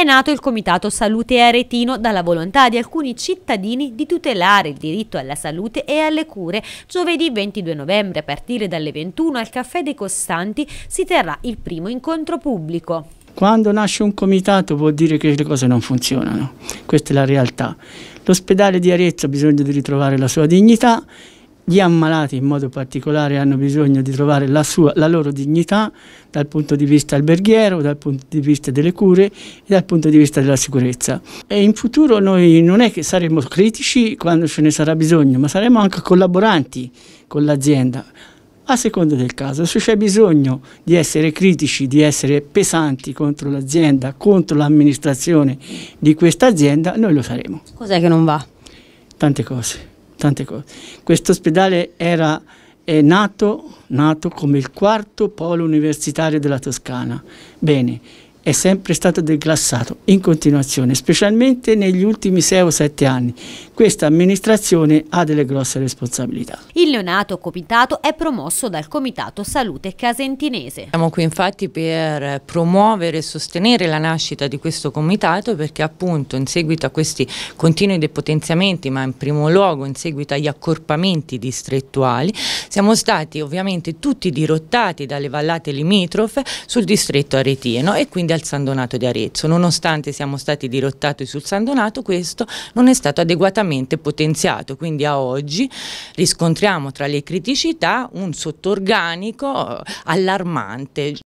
è nato il Comitato Salute Aretino dalla volontà di alcuni cittadini di tutelare il diritto alla salute e alle cure. Giovedì 22 novembre a partire dalle 21 al Caffè dei Costanti si terrà il primo incontro pubblico. Quando nasce un comitato vuol dire che le cose non funzionano, questa è la realtà. L'ospedale di Arezzo ha bisogno di ritrovare la sua dignità gli ammalati in modo particolare hanno bisogno di trovare la, sua, la, loro dignità dal punto di vista alberghiero, dal punto di vista delle cure e dal punto di vista della sicurezza. E in futuro noi non è che saremo critici quando ce ne sarà bisogno, ma saremo anche collaboranti con l'azienda a seconda del caso. Se c'è bisogno di essere critici, di essere pesanti contro l'azienda, contro l'amministrazione di questa azienda, noi lo saremo. Cos'è che non va? Tante cose tante cose. Questo ospedale era è nato, nato, come il quarto polo universitario della Toscana. Bene, è sempre stato declassato in continuazione, specialmente negli ultimi 6 o 7 anni questa amministrazione ha delle grosse responsabilità. Il neonato comitato è promosso dal Comitato Salute Casentinese. Siamo qui infatti per promuovere e sostenere la nascita di questo comitato perché appunto in seguito a questi continui depotenziamenti ma in primo luogo in seguito agli accorpamenti distrettuali siamo stati ovviamente tutti dirottati dalle vallate limitrofe sul distretto aretino e quindi al San Donato di Arezzo. Nonostante siamo stati dirottati sul San Donato questo non è stato adeguatamente sicuramente potenziato, quindi a oggi riscontriamo tra le criticità un sottorganico eh, allarmante.